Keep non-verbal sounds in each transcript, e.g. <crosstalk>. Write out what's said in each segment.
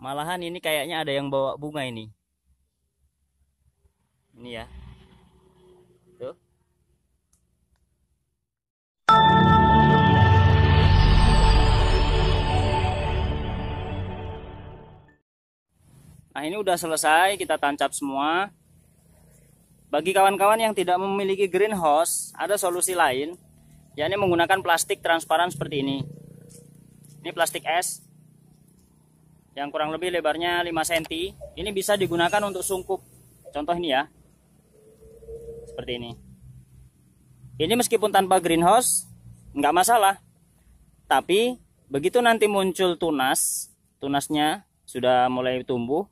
Malahan ini kayaknya ada yang bawa bunga ini. Ini ya. Tuh. Nah, ini udah selesai kita tancap semua. Bagi kawan-kawan yang tidak memiliki green greenhouse, ada solusi lain, yakni menggunakan plastik transparan seperti ini. Ini plastik es, yang kurang lebih lebarnya 5 cm ini bisa digunakan untuk sungkup contoh ini ya seperti ini ini meskipun tanpa greenhouse nggak masalah tapi begitu nanti muncul tunas tunasnya sudah mulai tumbuh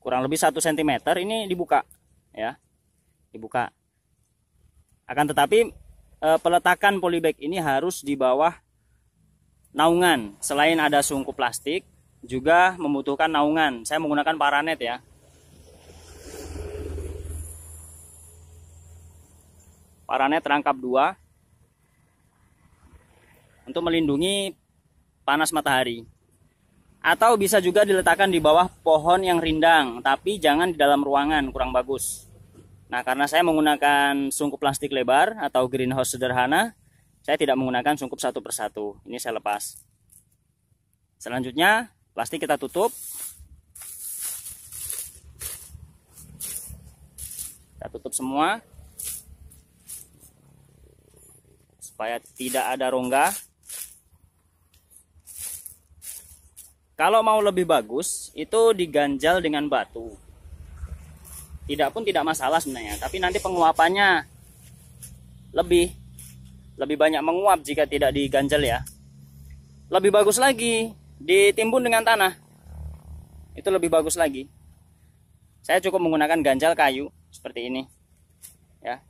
kurang lebih 1 cm ini dibuka ya dibuka akan tetapi eh, peletakan polybag ini harus di bawah naungan selain ada sungkup plastik juga membutuhkan naungan. Saya menggunakan paranet ya. Paranet rangkap dua untuk melindungi panas matahari. Atau bisa juga diletakkan di bawah pohon yang rindang, tapi jangan di dalam ruangan, kurang bagus. Nah, karena saya menggunakan sungkup plastik lebar atau greenhouse sederhana, saya tidak menggunakan sungkup satu persatu. Ini saya lepas. Selanjutnya, plastik kita tutup kita tutup semua supaya tidak ada rongga kalau mau lebih bagus itu diganjal dengan batu tidak pun tidak masalah sebenarnya tapi nanti penguapannya lebih lebih banyak menguap jika tidak diganjal ya lebih bagus lagi ditimbun dengan tanah itu lebih bagus lagi saya cukup menggunakan ganjal kayu seperti ini ya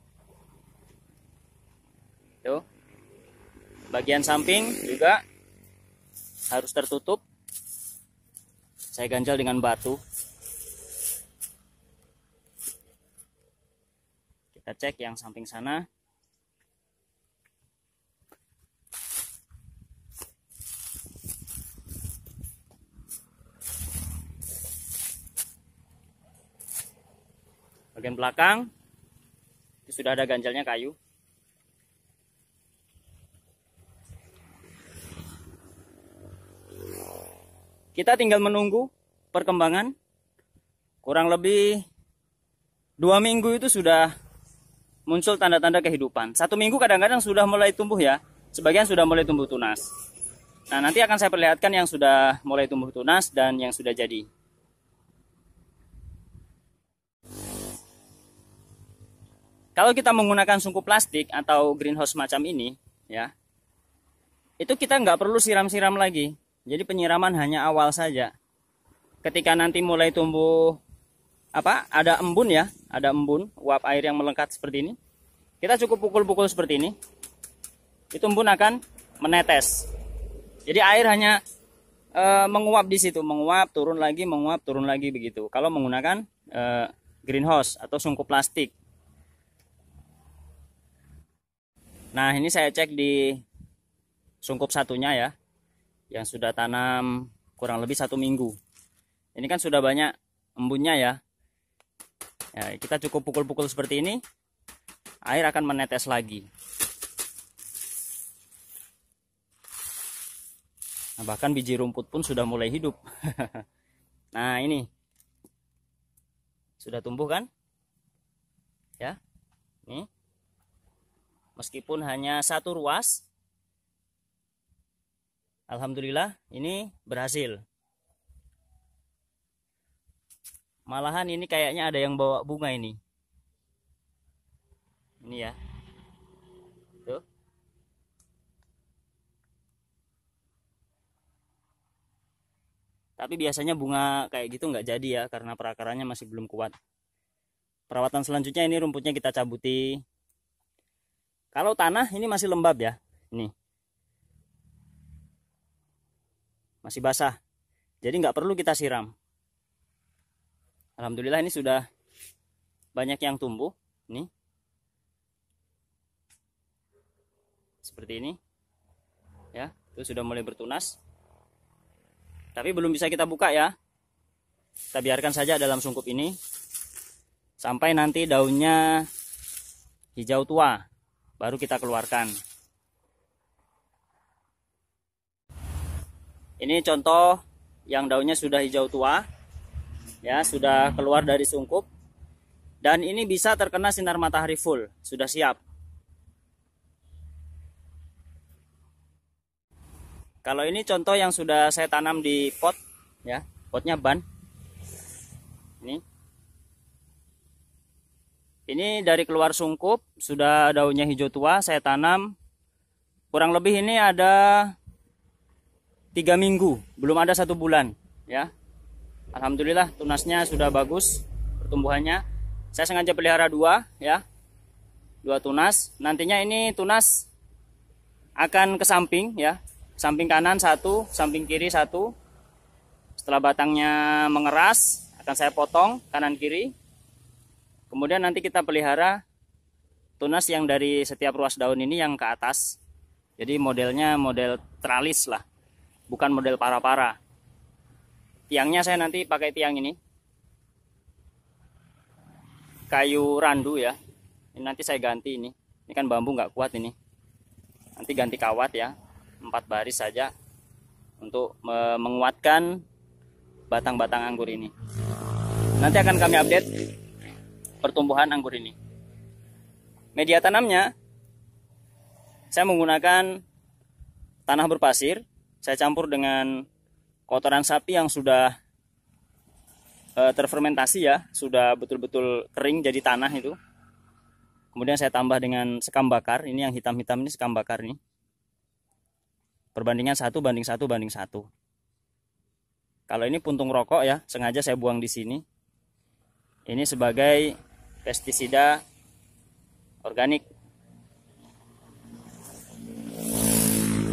itu bagian samping juga harus tertutup saya ganjal dengan batu kita cek yang samping sana belakang itu sudah ada ganjalnya kayu kita tinggal menunggu perkembangan kurang lebih dua minggu itu sudah muncul tanda-tanda kehidupan satu minggu kadang-kadang sudah mulai tumbuh ya sebagian sudah mulai tumbuh tunas nah nanti akan saya perlihatkan yang sudah mulai tumbuh tunas dan yang sudah jadi Kalau kita menggunakan sungkup plastik atau greenhouse macam ini, ya, itu kita nggak perlu siram-siram lagi. Jadi penyiraman hanya awal saja. Ketika nanti mulai tumbuh apa? Ada embun ya, ada embun, uap air yang melengkat seperti ini. Kita cukup pukul-pukul seperti ini. Itu embun akan menetes. Jadi air hanya e, menguap di situ, menguap, turun lagi, menguap, turun lagi begitu. Kalau menggunakan e, greenhouse atau sungkup plastik. Nah ini saya cek di sungkup satunya ya yang sudah tanam kurang lebih satu minggu. Ini kan sudah banyak embunnya ya. ya kita cukup pukul-pukul seperti ini, air akan menetes lagi. Nah, bahkan biji rumput pun sudah mulai hidup. <laughs> nah ini sudah tumbuh kan? Ya, nih meskipun hanya satu ruas Alhamdulillah ini berhasil malahan ini kayaknya ada yang bawa bunga ini ini ya tuh tapi biasanya bunga kayak gitu nggak jadi ya karena perakarannya masih belum kuat perawatan selanjutnya ini rumputnya kita cabuti kalau tanah ini masih lembab ya. Ini. Masih basah. Jadi nggak perlu kita siram. Alhamdulillah ini sudah banyak yang tumbuh. Nih. Seperti ini. Ya, itu sudah mulai bertunas. Tapi belum bisa kita buka ya. Kita biarkan saja dalam sungkup ini sampai nanti daunnya hijau tua baru kita keluarkan ini contoh yang daunnya sudah hijau tua ya sudah keluar dari sungkup dan ini bisa terkena sinar matahari full sudah siap kalau ini contoh yang sudah saya tanam di pot ya potnya ban ini ini dari keluar sungkup, sudah daunnya hijau tua, saya tanam. Kurang lebih ini ada tiga minggu, belum ada satu bulan, ya. Alhamdulillah tunasnya sudah bagus, pertumbuhannya. Saya sengaja pelihara dua, ya, dua tunas. Nantinya ini tunas akan ke samping, ya, samping kanan satu, samping kiri satu. Setelah batangnya mengeras, akan saya potong kanan kiri kemudian nanti kita pelihara tunas yang dari setiap ruas daun ini yang ke atas jadi modelnya model tralis lah bukan model para-para tiangnya saya nanti pakai tiang ini kayu randu ya ini nanti saya ganti ini ini kan bambu nggak kuat ini nanti ganti kawat ya empat baris saja untuk menguatkan batang-batang anggur ini nanti akan kami update pertumbuhan anggur ini. Media tanamnya saya menggunakan tanah berpasir, saya campur dengan kotoran sapi yang sudah e, terfermentasi ya, sudah betul-betul kering jadi tanah itu. Kemudian saya tambah dengan sekam bakar, ini yang hitam-hitam ini sekam bakar nih. Perbandingan satu banding satu banding satu. Kalau ini puntung rokok ya, sengaja saya buang di sini. Ini sebagai pestisida organik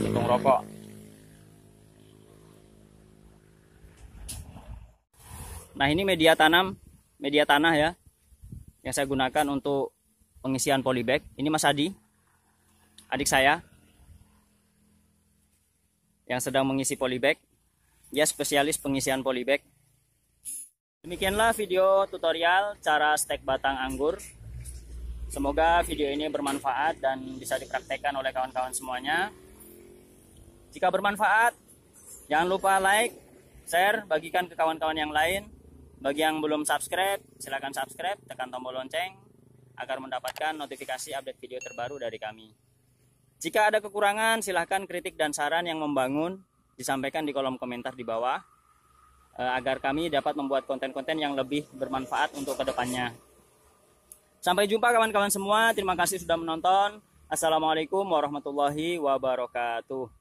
tepung rokok nah ini media tanam media tanah ya yang saya gunakan untuk pengisian polybag ini Mas Adi adik saya yang sedang mengisi polybag dia spesialis pengisian polybag Demikianlah video tutorial cara stek batang anggur. Semoga video ini bermanfaat dan bisa dipraktekkan oleh kawan-kawan semuanya. Jika bermanfaat, jangan lupa like, share, bagikan ke kawan-kawan yang lain. Bagi yang belum subscribe, silahkan subscribe, tekan tombol lonceng agar mendapatkan notifikasi update video terbaru dari kami. Jika ada kekurangan, silahkan kritik dan saran yang membangun disampaikan di kolom komentar di bawah. Eh, agar kami dapat membuat konten-konten yang lebih bermanfaat untuk kedepannya. Sampai jumpa kawan-kawan semua. Terima kasih sudah menonton. Assalamualaikum warahmatullahi wabarakatuh.